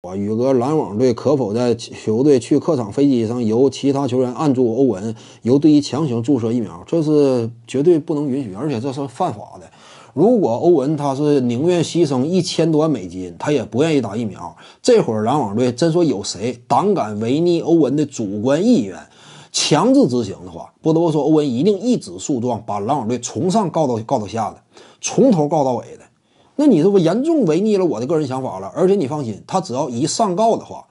我宇哥，篮网队可否在球队去客场飞机上由其他球员按住欧文，由队医强行注射疫苗？这是绝对不能允许，而且这是犯法的。如果欧文他是宁愿牺牲一千多万美金，他也不愿意打疫苗。这会儿篮网队真说有谁胆敢违逆欧文的主观意愿，强制执行的话，不得不说欧文一定一纸诉状把篮网队从上告到告到下的，从头告到尾的。那你这不严重违逆了我的个人想法了？而且你放心，他只要一上告的话，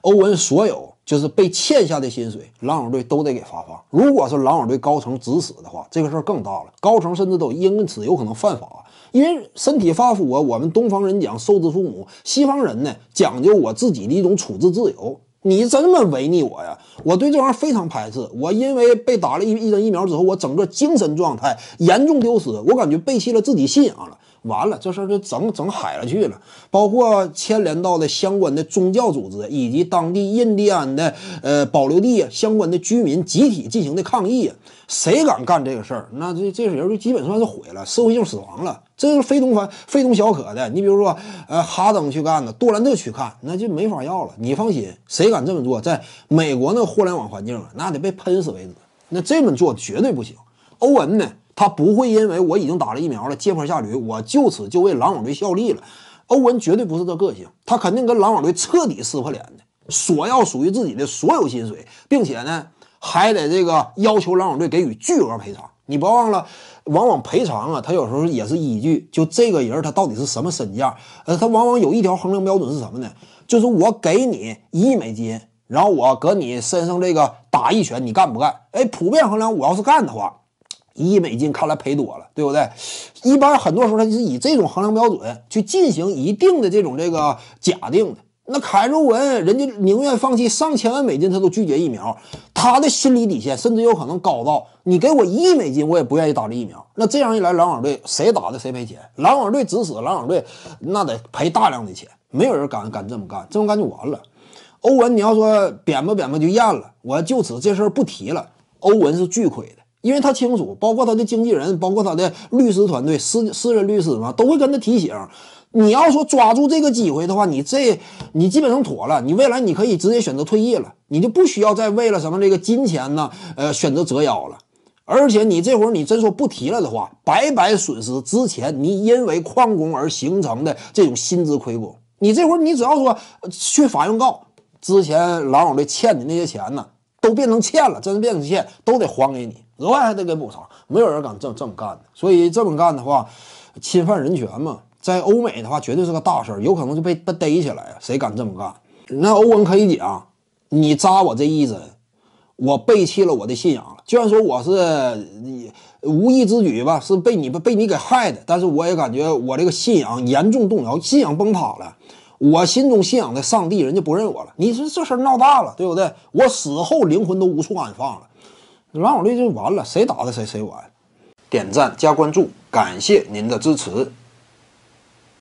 欧文所有就是被欠下的薪水，篮网队都得给发放。如果是篮网队高层指使的话，这个事儿更大了。高层甚至都因此有可能犯法，因为身体发肤啊，我们东方人讲受之父母，西方人呢讲究我自己的一种处置自由。你这么违逆我呀？我对这玩意儿非常排斥。我因为被打了一一针疫苗之后，我整个精神状态严重丢失，我感觉背弃了自己信仰了。完了，这事儿就整整海了去了，包括牵连到的相关的宗教组织以及当地印第安的呃保留地相关的居民集体进行的抗议啊，谁敢干这个事儿，那这这人就基本算是毁了，社会性死亡了，这是非同凡、非同小可的。你比如说，呃，哈登去干的，杜兰特去干，那就没法要了。你放心，谁敢这么做，在美国那互联网环境啊，那得被喷死为止。那这么做绝对不行。欧文呢？他不会因为我已经打了疫苗了，接盘下驴，我就此就为篮网队效力了。欧文绝对不是这个性，他肯定跟篮网队彻底撕破脸的，索要属于自己的所有薪水，并且呢，还得这个要求篮网队给予巨额赔偿。你别忘了，往往赔偿啊，他有时候也是依据就这个人他到底是什么身价。呃，他往往有一条衡量标准是什么呢？就是我给你一亿美金，然后我搁你身上这个打一拳，你干不干？哎，普遍衡量，我要是干的话。一亿美金，看来赔多了，对不对？一般很多时候，他就是以这种衡量标准去进行一定的这种这个假定的。那凯文，人家宁愿放弃上千万美金，他都拒绝疫苗。他的心理底线甚至有可能高到你给我一亿美金，我也不愿意打这疫苗。那这样一来，篮网队谁打的谁赔钱，篮网队指使篮网队，那得赔大量的钱。没有人敢敢这么干，这么干就完了。欧文，你要说贬吧贬吧就咽了，我就此这事儿不提了。欧文是巨亏的。因为他清楚，包括他的经纪人，包括他的律师团队、私私人律师嘛，都会跟他提醒。你要说抓住这个机会的话，你这你基本上妥了。你未来你可以直接选择退役了，你就不需要再为了什么这个金钱呢，呃，选择折腰了。而且你这会儿你真说不提了的话，白白损失之前你因为旷工而形成的这种薪资亏空。你这会儿你只要说去法院告之前狼永队欠你那些钱呢？都变成欠了，真是变成欠，都得还给你，额外还得给补偿，没有人敢这这么干的。所以这么干的话，侵犯人权嘛，在欧美的话绝对是个大事儿，有可能就被被逮起来啊。谁敢这么干？那欧文可以讲，你扎我这一针，我背弃了我的信仰了。虽然说我是无意之举吧，是被你被你给害的，但是我也感觉我这个信仰严重动摇，信仰崩塌了。我心中信仰的上帝，人家不认我了。你说这事儿闹大了，对不对？我死后灵魂都无处安放了，蓝小绿就完了。谁打的谁谁完。点赞加关注，感谢您的支持。